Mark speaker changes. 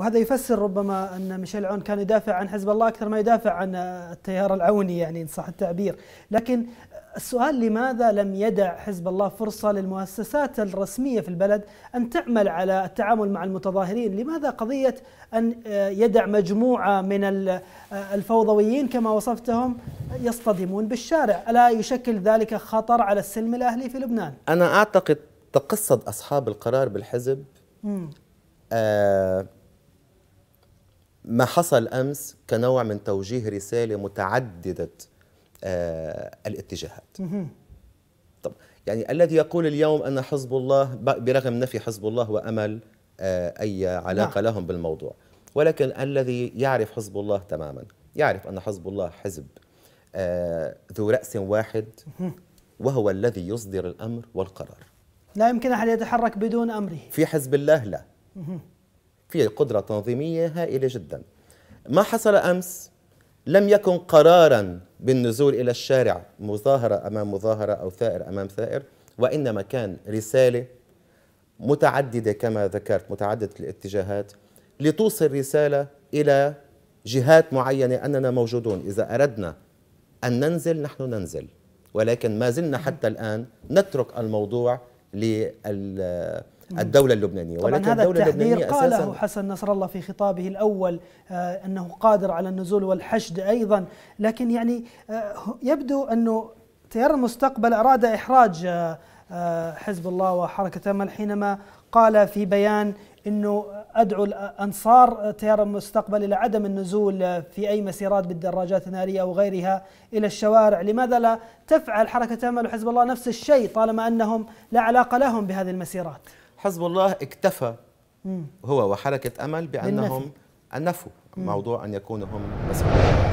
Speaker 1: وهذا يفسر ربما ان ميشيل عون كان يدافع عن حزب الله اكثر ما يدافع عن التيار العوني يعني ان صح التعبير، لكن السؤال لماذا لم يدع حزب الله فرصه للمؤسسات الرسميه في البلد ان تعمل على التعامل مع المتظاهرين؟ لماذا قضيه ان يدع مجموعه من الفوضويين كما وصفتهم يصطدمون بالشارع، الا يشكل ذلك خطر على السلم الاهلي في لبنان؟
Speaker 2: انا اعتقد تقصد اصحاب القرار بالحزب آه ما حصل امس كنوع من توجيه رساله متعدده آه، الاتجاهات طب يعني الذي يقول اليوم ان حزب الله برغم نفي حزب الله وامل آه، اي علاقه لا. نعم. لهم بالموضوع ولكن الذي يعرف حزب الله تماما يعرف ان حزب الله حزب آه، ذو راس واحد وهو الذي يصدر الامر والقرار
Speaker 1: لا يمكن احد يتحرك بدون امره
Speaker 2: في حزب الله لا في قدرة تنظيمية هائلة جدا ما حصل أمس لم يكن قرارا بالنزول إلى الشارع مظاهرة أمام مظاهرة أو ثائر أمام ثائر وإنما كان رسالة متعددة كما ذكرت متعددة الاتجاهات لتوصل رسالة إلى جهات معينة أننا موجودون إذا أردنا أن ننزل نحن ننزل ولكن ما زلنا حتى الآن نترك الموضوع للدولة اللبنانية طبعا ولكن هذا الدولة التحذير قاله
Speaker 1: حسن نصر الله في خطابه الأول آه، أنه قادر على النزول والحشد أيضا لكن يعني آه، يبدو أنه تيار المستقبل أراد إحراج آه، حزب الله وحركة أمل حينما قال في بيان أنه ادعو انصار تيار المستقبل الى عدم النزول في اي مسيرات بالدراجات الناريه او غيرها الى الشوارع، لماذا لا تفعل حركه امل وحزب الله نفس الشيء طالما انهم لا علاقه لهم بهذه المسيرات؟
Speaker 2: حزب الله اكتفى هو وحركه امل بانهم النفي. موضوع ان يكونوا هم مسؤولين